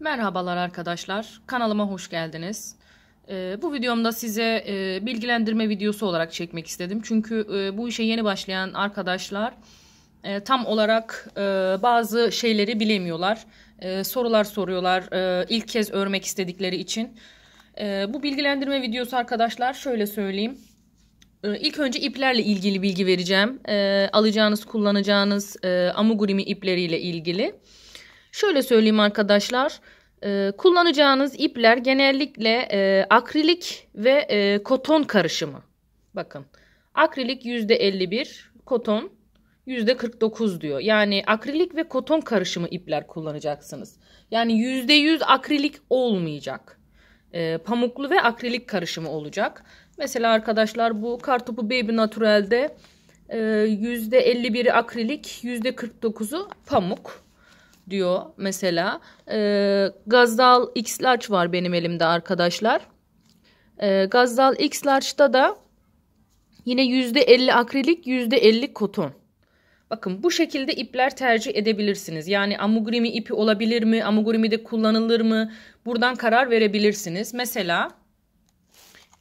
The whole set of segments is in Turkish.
Merhabalar arkadaşlar, kanalıma hoş geldiniz. Ee, bu videomda size e, bilgilendirme videosu olarak çekmek istedim. Çünkü e, bu işe yeni başlayan arkadaşlar e, tam olarak e, bazı şeyleri bilemiyorlar. E, sorular soruyorlar e, ilk kez örmek istedikleri için. E, bu bilgilendirme videosu arkadaşlar şöyle söyleyeyim. E, ilk önce iplerle ilgili bilgi vereceğim. E, alacağınız, kullanacağınız e, amigurumi ipleriyle ilgili. ilgili. Şöyle söyleyeyim arkadaşlar. E, kullanacağınız ipler genellikle e, akrilik ve e, koton karışımı. Bakın akrilik %51, koton %49 diyor. Yani akrilik ve koton karışımı ipler kullanacaksınız. Yani %100 akrilik olmayacak. E, pamuklu ve akrilik karışımı olacak. Mesela arkadaşlar bu kartopu Baby Natural'de 51 %51'i akrilik, %49'u pamuk diyor mesela. E, Gazdal X Large var benim elimde arkadaşlar. E, Gazdal X Large'da da yine %50 akrilik %50 koton. Bakın bu şekilde ipler tercih edebilirsiniz. Yani amigurumi ipi olabilir mi? Amigurumi de kullanılır mı? Buradan karar verebilirsiniz. Mesela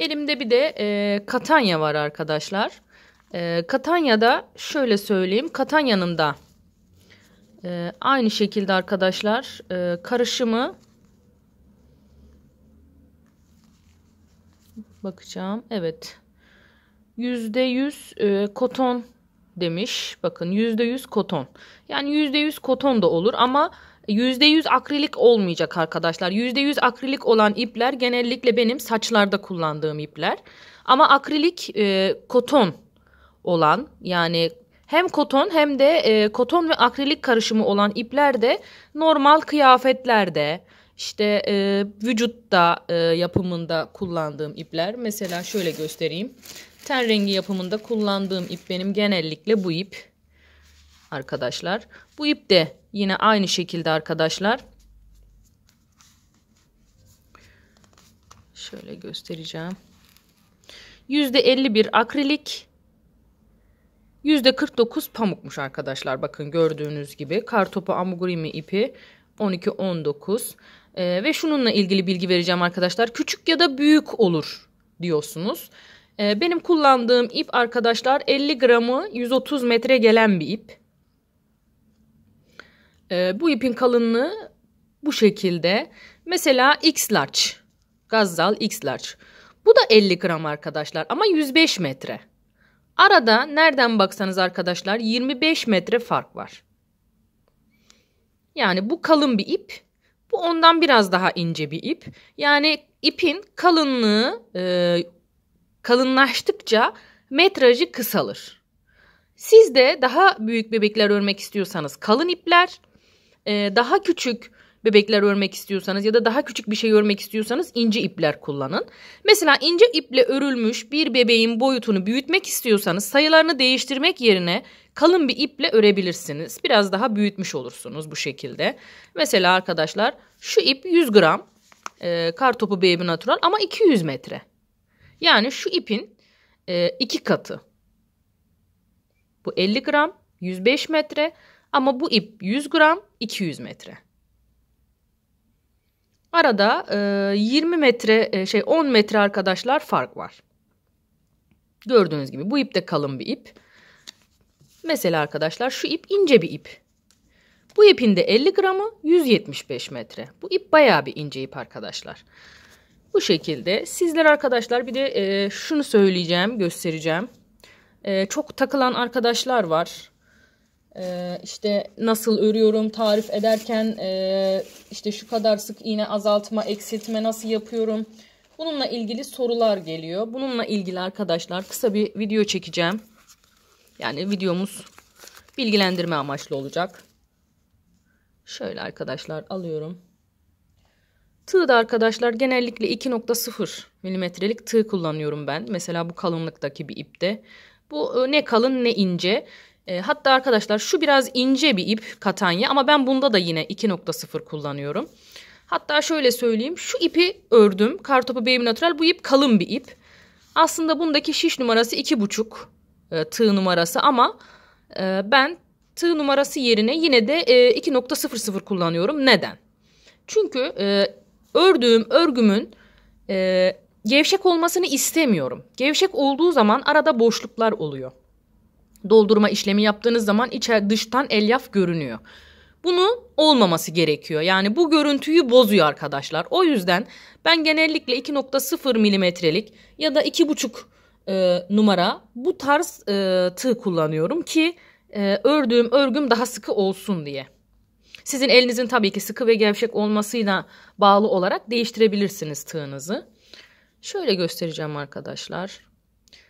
elimde bir de e, katanya var arkadaşlar. E, katanya'da şöyle söyleyeyim. Katanya'nın da e, aynı şekilde arkadaşlar e, karışımı bakacağım. Evet. yüzde yüz e, koton demiş. Bakın yüzde yüz koton. Yani yüzde yüz koton da olur ama yüzde yüz akrilik olmayacak arkadaşlar. Yüzde yüz akrilik olan ipler genellikle benim saçlarda kullandığım ipler. Ama akrilik e, koton olan yani hem koton hem de e, koton ve akrilik karışımı olan ipler de normal kıyafetlerde işte e, vücutta e, yapımında kullandığım ipler. Mesela şöyle göstereyim. Ten rengi yapımında kullandığım ip benim genellikle bu ip arkadaşlar. Bu ip de yine aynı şekilde arkadaşlar. Şöyle göstereceğim. %51 akrilik, %49 pamukmuş arkadaşlar. Bakın gördüğünüz gibi kartopu amigurumi ipi 12-19 ee, ve şununla ilgili bilgi vereceğim arkadaşlar. Küçük ya da büyük olur diyorsunuz. Ee, benim kullandığım ip arkadaşlar 50 gramı 130 metre gelen bir ip. Ee, bu ipin kalınlığı bu şekilde. Mesela X large. Gazzal X large. Bu da 50 gram arkadaşlar ama 105 metre. Arada nereden baksanız arkadaşlar 25 metre fark var. Yani bu kalın bir ip, bu ondan biraz daha ince bir ip. Yani ipin kalınlığı e, kalınlaştıkça metrajı kısalır. Siz de daha büyük bebekler örmek istiyorsanız kalın ipler, e, daha küçük bebekler örmek istiyorsanız ya da daha küçük bir şey örmek istiyorsanız ince ipler kullanın. Mesela ince iple örülmüş bir bebeğin boyutunu büyütmek istiyorsanız sayılarını değiştirmek yerine kalın bir iple örebilirsiniz. Biraz daha büyütmüş olursunuz bu şekilde. Mesela arkadaşlar şu ip 100 gram e, kar topu baby natural ama 200 metre. Yani şu ipin e, iki katı. Bu 50 gram 105 metre ama bu ip 100 gram 200 metre. Arada e, 20 metre e, şey 10 metre arkadaşlar fark var. Gördüğünüz gibi bu ip de kalın bir ip. Mesela arkadaşlar şu ip ince bir ip. Bu ipin de 50 gramı 175 metre. Bu ip bayağı bir ince ip arkadaşlar. Bu şekilde sizler arkadaşlar bir de e, şunu söyleyeceğim göstereceğim. E, çok takılan arkadaşlar var. Ee, işte nasıl örüyorum tarif ederken e, işte şu kadar sık iğne azaltma eksiltme nasıl yapıyorum bununla ilgili sorular geliyor bununla ilgili arkadaşlar kısa bir video çekeceğim yani videomuz bilgilendirme amaçlı olacak şöyle arkadaşlar alıyorum tığda arkadaşlar genellikle 2.0 milimetrelik tığ kullanıyorum ben mesela bu kalınlıktaki bir ipte bu e, ne kalın ne ince e, hatta arkadaşlar şu biraz ince bir ip katanya ama ben bunda da yine 2.0 kullanıyorum. Hatta şöyle söyleyeyim şu ipi ördüm. Kartopu Baby Natural bu ip kalın bir ip. Aslında bundaki şiş numarası 2.5 e, tığ numarası ama e, ben tığ numarası yerine yine de e, 2.00 kullanıyorum. Neden? Çünkü e, ördüğüm örgümün e, gevşek olmasını istemiyorum. Gevşek olduğu zaman arada boşluklar oluyor doldurma işlemi yaptığınız zaman içer dıştan elyaf görünüyor. Bunu olmaması gerekiyor. Yani bu görüntüyü bozuyor arkadaşlar. O yüzden ben genellikle 2.0 milimetrelik ya da 2.5 e, numara bu tarz e, tığ kullanıyorum ki e, ördüğüm örgüm daha sıkı olsun diye. Sizin elinizin tabii ki sıkı ve gevşek olmasıyla bağlı olarak değiştirebilirsiniz tığınızı. Şöyle göstereceğim arkadaşlar.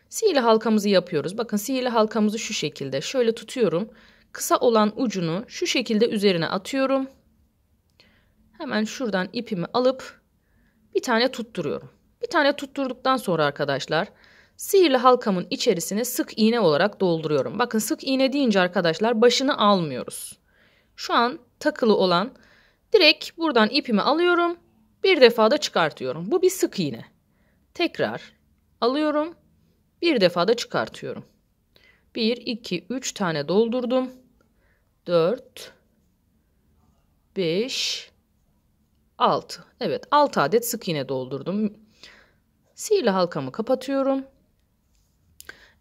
Sihirli halkamızı yapıyoruz. Bakın sihirli halkamızı şu şekilde şöyle tutuyorum. Kısa olan ucunu şu şekilde üzerine atıyorum. Hemen şuradan ipimi alıp bir tane tutturuyorum. Bir tane tutturduktan sonra arkadaşlar sihirli halkamın içerisine sık iğne olarak dolduruyorum. Bakın sık iğne deyince arkadaşlar başını almıyoruz. Şu an takılı olan direkt buradan ipimi alıyorum. Bir defada çıkartıyorum. Bu bir sık iğne. Tekrar alıyorum bir defada çıkartıyorum. 1, 2, 3 tane doldurdum. 4, 5, 6. Evet 6 adet sık iğne doldurdum. Sihirli halkamı kapatıyorum.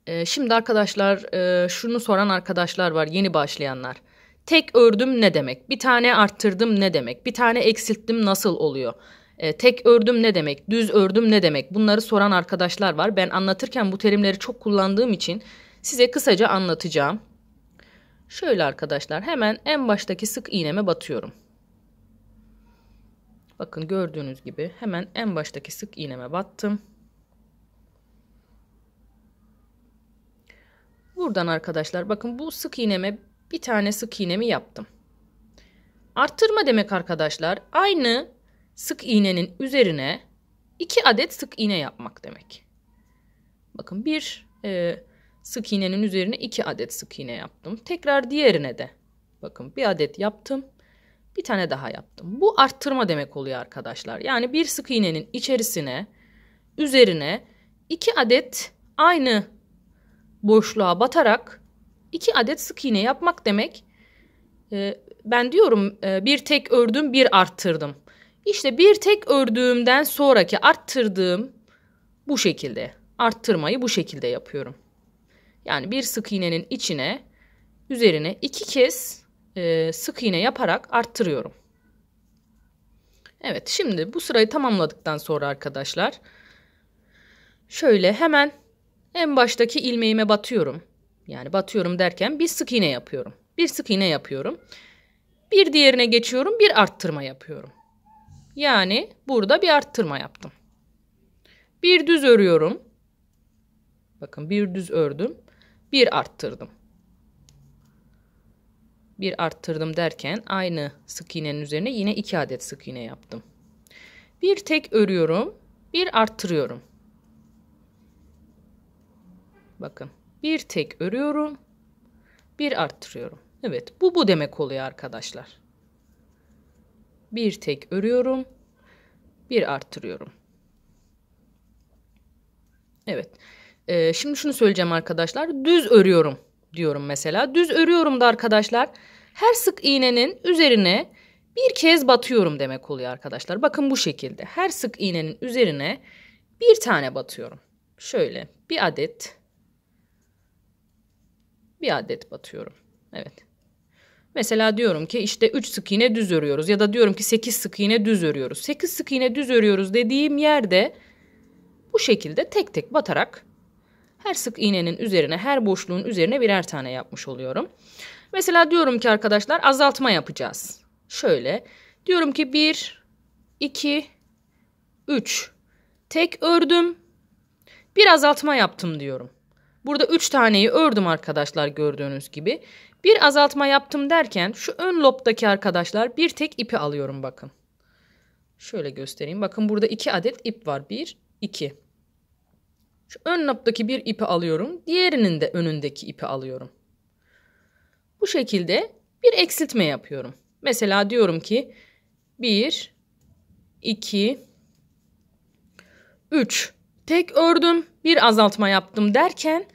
Ee, şimdi arkadaşlar e, şunu soran arkadaşlar var yeni başlayanlar. Tek ördüm ne demek? Bir tane arttırdım ne demek? Bir tane eksilttim nasıl oluyor? E, tek ördüm ne demek? Düz ördüm ne demek? Bunları soran arkadaşlar var. Ben anlatırken bu terimleri çok kullandığım için size kısaca anlatacağım. Şöyle arkadaşlar hemen en baştaki sık iğneme batıyorum. Bakın gördüğünüz gibi hemen en baştaki sık iğneme battım. Buradan arkadaşlar bakın bu sık iğneme bir tane sık iğnemi yaptım. Arttırma demek arkadaşlar. Aynı sık iğnenin üzerine iki adet sık iğne yapmak demek. Bakın bir e, sık iğnenin üzerine iki adet sık iğne yaptım. Tekrar diğerine de bakın bir adet yaptım. Bir tane daha yaptım. Bu arttırma demek oluyor arkadaşlar. Yani bir sık iğnenin içerisine üzerine iki adet aynı boşluğa batarak iki adet sık iğne yapmak demek. E, ben diyorum e, bir tek ördüm bir arttırdım. İşte bir tek ördüğümden sonraki arttırdığım bu şekilde. Arttırmayı bu şekilde yapıyorum. Yani bir sık iğnenin içine üzerine iki kez e, sık iğne yaparak arttırıyorum. Evet şimdi bu sırayı tamamladıktan sonra arkadaşlar şöyle hemen en baştaki ilmeğime batıyorum. Yani batıyorum derken bir sık iğne yapıyorum. Bir sık iğne yapıyorum. Bir diğerine geçiyorum, bir arttırma yapıyorum. Yani burada bir arttırma yaptım. Bir düz örüyorum. Bakın bir düz ördüm. Bir arttırdım. Bir arttırdım derken aynı sık iğnenin üzerine yine iki adet sık iğne yaptım. Bir tek örüyorum. Bir arttırıyorum. Bakın bir tek örüyorum. Bir arttırıyorum. Evet bu bu demek oluyor arkadaşlar bir tek örüyorum bir arttırıyorum Evet ee, şimdi şunu söyleyeceğim arkadaşlar düz örüyorum diyorum mesela düz örüyorum da arkadaşlar her sık iğnenin üzerine bir kez batıyorum demek oluyor arkadaşlar bakın bu şekilde her sık iğnenin üzerine bir tane batıyorum şöyle bir adet bir adet batıyorum evet Mesela diyorum ki işte 3 sık iğne düz örüyoruz ya da diyorum ki 8 sık iğne düz örüyoruz. 8 sık iğne düz örüyoruz dediğim yerde bu şekilde tek tek batarak her sık iğnenin üzerine, her boşluğun üzerine birer tane yapmış oluyorum. Mesela diyorum ki arkadaşlar azaltma yapacağız. Şöyle diyorum ki 1 2 3 tek ördüm. Bir azaltma yaptım diyorum. Burada 3 taneyi ördüm arkadaşlar gördüğünüz gibi. Bir azaltma yaptım derken şu ön lobdaki arkadaşlar bir tek ipi alıyorum bakın. Şöyle göstereyim. Bakın burada 2 adet ip var. 1, 2. Şu ön lobdaki bir ipi alıyorum. Diğerinin de önündeki ipi alıyorum. Bu şekilde bir eksiltme yapıyorum. Mesela diyorum ki 1, 2, 3. Tek ördüm, bir azaltma yaptım derken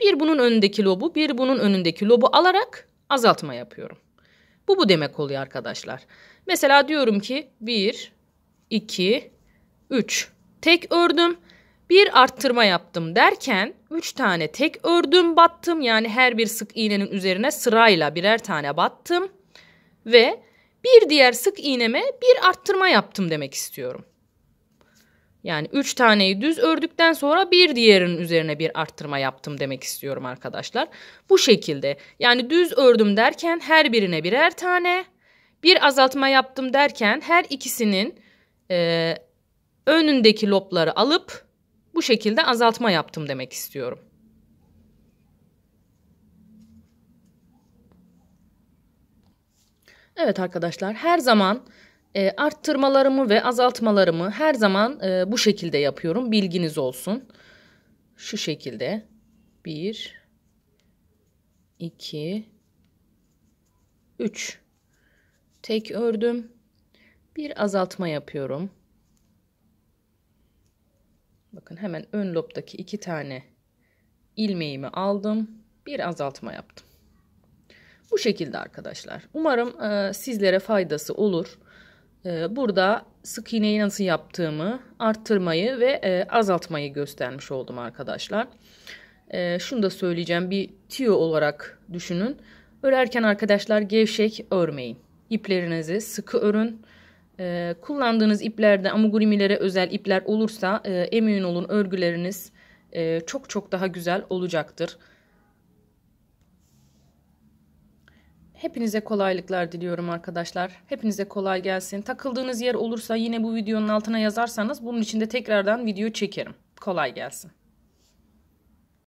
bir bunun önündeki lobu, bir bunun önündeki lobu alarak azaltma yapıyorum. Bu bu demek oluyor arkadaşlar. Mesela diyorum ki 1, 2, 3. Tek ördüm. Bir arttırma yaptım derken 3 tane tek ördüm battım. Yani her bir sık iğnenin üzerine sırayla birer tane battım. Ve bir diğer sık iğneme bir arttırma yaptım demek istiyorum. Yani 3 taneyi düz ördükten sonra bir diğerinin üzerine bir arttırma yaptım demek istiyorum arkadaşlar. Bu şekilde yani düz ördüm derken her birine birer tane bir azaltma yaptım derken her ikisinin e, önündeki lobları alıp bu şekilde azaltma yaptım demek istiyorum. Evet arkadaşlar her zaman e, arttırmalarımı ve azaltmalarımı her zaman e, bu şekilde yapıyorum. Bilginiz olsun. Şu şekilde. 1 2 3 Tek ördüm. Bir azaltma yapıyorum. Bakın hemen ön lobdaki iki tane ilmeğimi aldım. Bir azaltma yaptım. Bu şekilde arkadaşlar. Umarım e, sizlere faydası olur. Ee, burada sık iğneyi nasıl yaptığımı, arttırmayı ve e, azaltmayı göstermiş oldum arkadaşlar. Ee, şunu da söyleyeceğim bir tüyo olarak düşünün. Örerken arkadaşlar gevşek örmeyin. İplerinizi sıkı örün. Ee, kullandığınız iplerde amigurimilere özel ipler olursa e, emin olun örgüleriniz e, çok çok daha güzel olacaktır. Hepinize kolaylıklar diliyorum arkadaşlar. Hepinize kolay gelsin. Takıldığınız yer olursa yine bu videonun altına yazarsanız bunun için de tekrardan video çekerim. Kolay gelsin.